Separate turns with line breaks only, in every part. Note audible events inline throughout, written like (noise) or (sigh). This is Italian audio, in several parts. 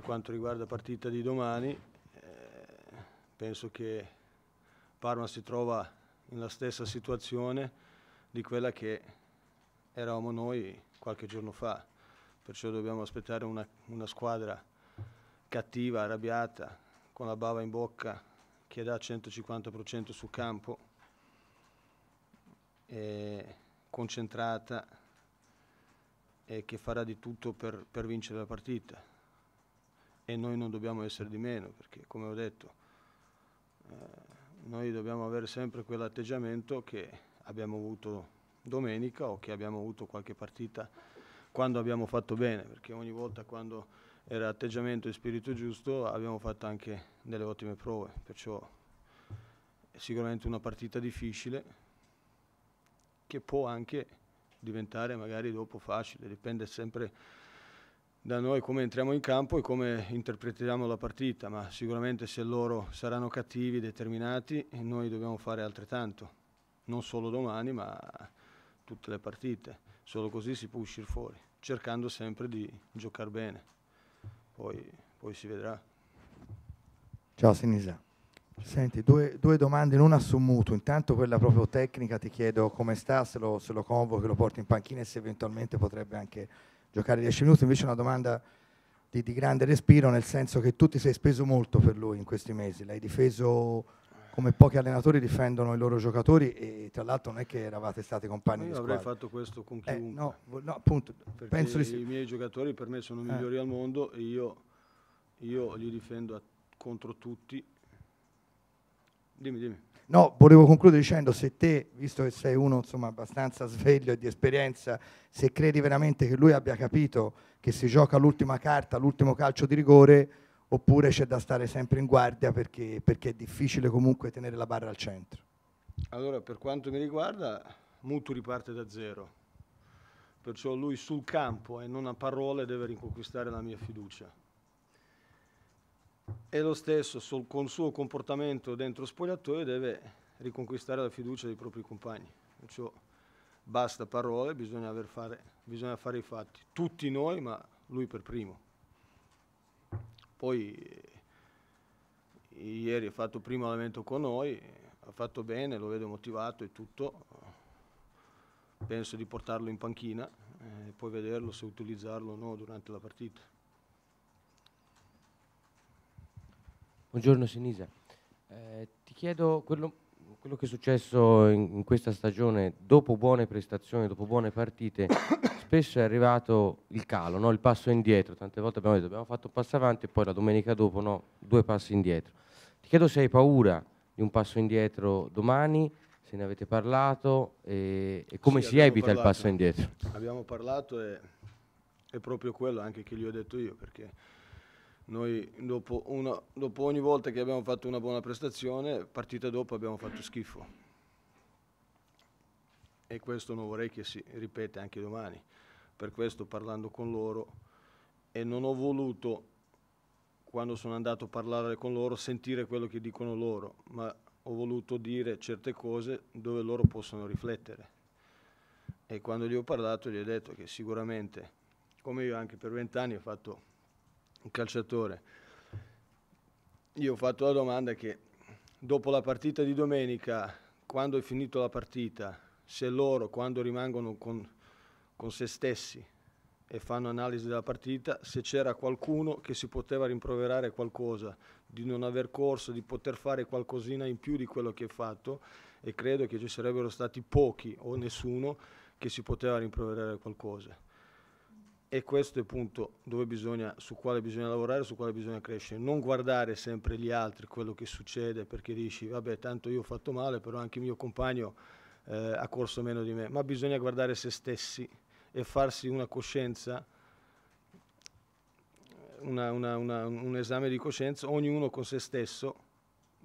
per quanto riguarda la partita di domani, eh, penso che Parma si trova nella stessa situazione di quella che eravamo noi qualche giorno fa, perciò dobbiamo aspettare una, una squadra cattiva, arrabbiata, con la bava in bocca, che dà 150% sul campo, concentrata e che farà di tutto per, per vincere la partita e noi non dobbiamo essere di meno, perché come ho detto, eh, noi dobbiamo avere sempre quell'atteggiamento che abbiamo avuto domenica o che abbiamo avuto qualche partita quando abbiamo fatto bene, perché ogni volta quando era atteggiamento e spirito giusto abbiamo fatto anche delle ottime prove, perciò è sicuramente una partita difficile che può anche diventare magari dopo facile, dipende sempre da noi come entriamo in campo e come interpretiamo la partita, ma sicuramente se loro saranno cattivi, determinati, noi dobbiamo fare altrettanto, non solo domani ma tutte le partite, solo così si può uscire fuori, cercando sempre di giocare bene, poi, poi si vedrà.
Ciao Sinisa. Senti, due, due domande in una su Mutu, intanto quella proprio tecnica ti chiedo come sta, se lo, se lo convochi, lo porti in panchina e se eventualmente potrebbe anche giocare 10 minuti, invece è una domanda di, di, grande respiro, nel senso che tu ti sei speso molto per lui in questi mesi, l'hai difeso come pochi allenatori difendono i loro giocatori e tra l'altro non è che eravate stati compagni di squadra. Io avrei fatto questo con eh, chiunque. Eh, no, no, appunto, penso di sì. I
miei giocatori per me sono i eh. migliori eh. al mondo e io, io li difendo contro tutti Dimmi, dimmi.
No, volevo concludere dicendo se te, visto che sei uno insomma, abbastanza sveglio e di esperienza, se credi veramente che lui abbia capito che si gioca l'ultima carta, l'ultimo calcio di rigore, oppure c'è da stare sempre in guardia perché, perché è difficile comunque tenere la barra al centro.
Allora, per quanto mi riguarda, Mutu riparte da zero, perciò lui sul campo e non a parole deve riconquistare la mia fiducia e lo stesso sul, con il suo comportamento dentro spogliatoio deve riconquistare la fiducia dei propri compagni. Perciò basta parole, bisogna fare, bisogna fare i fatti. Tutti noi, ma lui per primo. Poi ieri ha fatto il primo allenamento con noi, ha fatto bene, lo vedo motivato e tutto. Penso di portarlo in panchina e eh, poi vederlo se utilizzarlo o no durante la partita.
Buongiorno Sinisa,
eh, ti chiedo quello,
quello, che è successo in, in, questa stagione, dopo buone prestazioni, dopo buone partite, (coughs) spesso è arrivato il calo, no? il passo indietro, tante volte abbiamo detto abbiamo fatto un passo avanti e poi la domenica dopo no? due passi indietro. Ti chiedo se hai paura di un passo indietro domani, se ne avete parlato e, e come sì, si evita parlato, il passo indietro.
Abbiamo parlato e è proprio quello anche che gli ho detto io perché noi dopo, una, dopo ogni volta che abbiamo fatto una buona prestazione, partita dopo abbiamo fatto schifo. E questo non vorrei che si ripeta anche domani. Per questo parlando con loro e non ho voluto, quando sono andato a parlare con loro, sentire quello che dicono loro, ma ho voluto dire certe cose dove loro possono riflettere. E quando gli ho parlato gli ho detto che sicuramente, come io anche per vent'anni ho fatto un calciatore. Io ho fatto la domanda che dopo la partita di domenica, quando è finita la partita, se loro quando rimangono con, con se stessi e fanno analisi della partita, se c'era qualcuno che si poteva rimproverare qualcosa, di non aver corso, di poter fare qualcosina in più di quello che è fatto e credo che ci sarebbero stati pochi o nessuno che si poteva rimproverare qualcosa e questo è il punto bisogna, su quale bisogna lavorare, su quale bisogna crescere. Non guardare sempre gli altri, quello che succede, perché dici, vabbè, tanto io ho fatto male, però anche il mio compagno eh, ha corso meno di me. Ma bisogna guardare se stessi e farsi una coscienza, una, una, una, un esame di coscienza, ognuno con se stesso,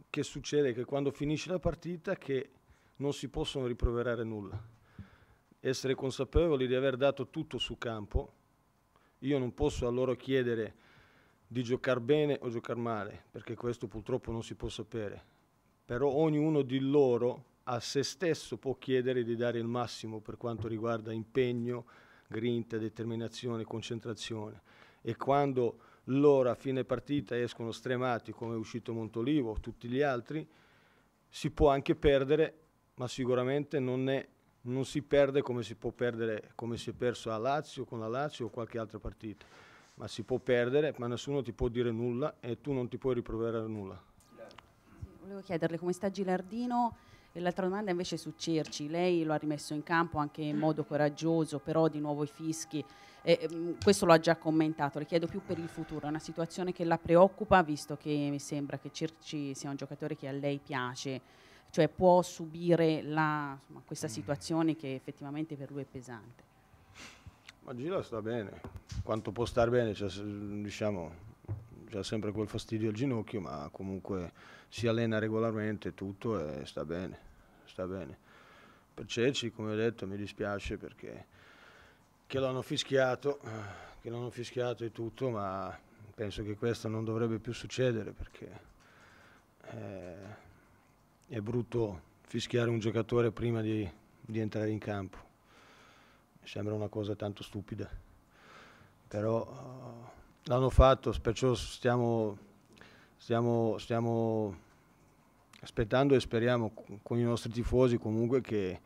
che succede che quando finisce la partita che non si possono riproverare nulla. Essere consapevoli di aver dato tutto su campo io non posso a loro chiedere di giocare bene o giocare male, perché questo purtroppo non si può sapere. Però ognuno di loro a se stesso può chiedere di dare il massimo per quanto riguarda impegno, grinta, determinazione, concentrazione. E quando loro a fine partita escono stremati, come è uscito Montolivo, tutti gli altri, si può anche perdere, ma sicuramente non è non si perde come si può perdere, come si è perso a Lazio, con la Lazio o qualche altra partita. Ma si può perdere, ma nessuno ti può dire nulla e tu non ti puoi riproverare nulla. Sì,
volevo chiederle come sta Gilardino e l'altra domanda invece è su Cerci. Lei lo ha rimesso in campo anche in modo coraggioso, però di nuovo i fischi. Eh, questo lo ha già commentato, le chiedo più per il futuro, è una situazione che la preoccupa visto che mi sembra che Cerci sia un giocatore che a lei piace cioè può subire la, insomma, questa mm. situazione che effettivamente per lui è pesante.
Ma Gila sta bene, quanto può star bene, cioè, diciamo, c'è sempre quel fastidio al ginocchio, ma comunque si allena regolarmente tutto e sta bene, sta bene. Per Ceci, come ho detto, mi dispiace perché che l'hanno fischiato, che l'hanno fischiato e tutto, ma penso che questo non dovrebbe più succedere perché... Eh, è brutto fischiare un giocatore prima di, di, entrare in campo. Mi sembra una cosa tanto stupida, però uh, l'hanno fatto, perciò stiamo, stiamo, stiamo, aspettando e speriamo con i nostri tifosi comunque che,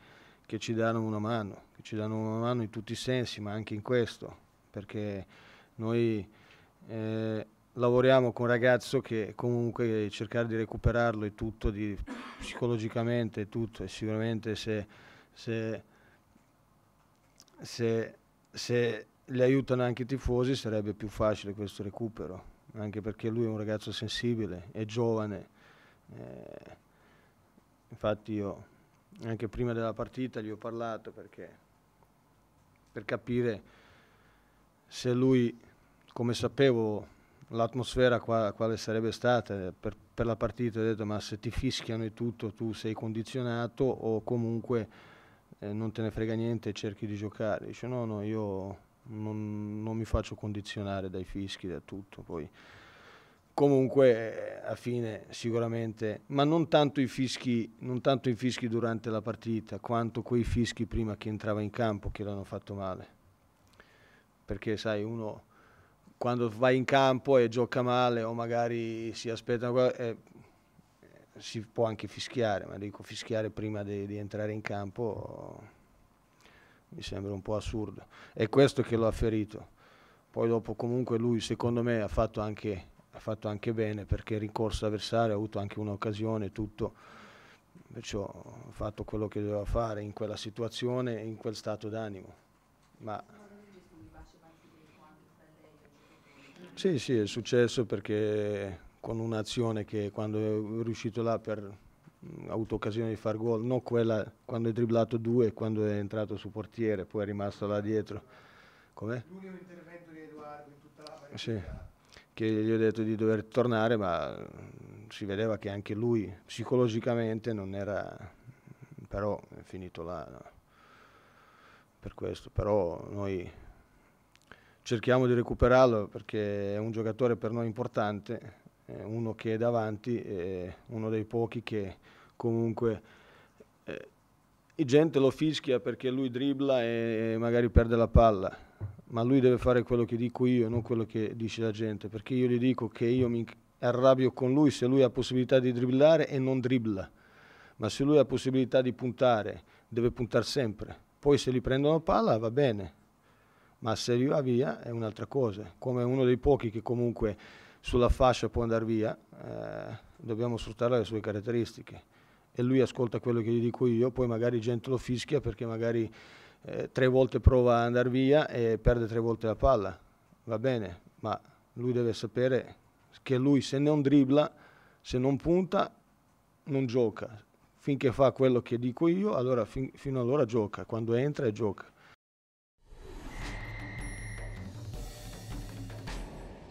che ci danno una mano, che ci danno una mano in tutti i sensi, ma anche in questo, perché noi... Eh, lavoriamo con un ragazzo che comunque cercare di recuperarlo e tutto, di, psicologicamente tutto, e sicuramente se, se, se, se li aiutano anche i tifosi sarebbe più facile questo recupero, anche perché lui è un ragazzo sensibile, è giovane. Eh, infatti io anche prima della partita gli ho parlato perché, per capire se lui, come sapevo, l'atmosfera qua, quale sarebbe stata eh, per, per, la partita, ho detto ma se ti fischiano e tutto tu sei condizionato o comunque eh, non te ne frega niente e cerchi di giocare. Dice no, no, io non, non mi faccio condizionare dai fischi, da tutto. Poi comunque eh, a fine sicuramente, ma non tanto, i fischi, non tanto, i fischi, durante la partita, quanto quei fischi prima che entrava in campo che l'hanno fatto male. Perché sai, uno quando vai in campo e gioca male o magari si aspettano eh, si può anche fischiare, ma dico fischiare prima di, di entrare in campo mi sembra un po' assurdo. È questo che lo ha ferito. Poi dopo comunque lui secondo me ha fatto anche, ha fatto anche bene perché rincorso avversario ha avuto anche un'occasione, tutto. Perciò ha fatto quello che doveva fare in quella situazione, in quel stato d'animo. Ma Sì, sì, è successo perché con un'azione che quando è riuscito là per mm, ha avuto occasione di far gol, non quella quando è dribblato due, quando è entrato su portiere, poi è rimasto là dietro. Com'è? L'unico intervento di Edoardo in tutta la partita. Sì, che gli ho detto di dover tornare, ma mm, si vedeva che anche lui psicologicamente non era, però è finito là no? per questo, però noi cerchiamo di recuperarlo perché è un giocatore per noi importante, uno che è davanti, è uno dei pochi che comunque eh, gente lo fischia perché lui dribbla e magari perde la palla, ma lui deve fare quello che dico io e non quello che dice la gente, perché io gli dico che io mi arrabbio con lui se lui ha possibilità di dribblare e non dribbla, ma se lui ha possibilità di puntare, deve puntare sempre. Poi se gli prendono palla va bene, ma se arriva via è un'altra cosa. Come uno dei pochi che comunque sulla fascia può andare via, eh, dobbiamo sfruttare le sue caratteristiche. E lui ascolta quello che gli dico io, poi magari gente lo fischia perché magari eh, tre volte prova ad andare via e perde tre volte la palla. Va bene, ma lui deve sapere che lui se non dribbla, se non punta, non gioca. Finché fa quello che dico io, allora fin, fino allora gioca. Quando entra, gioca.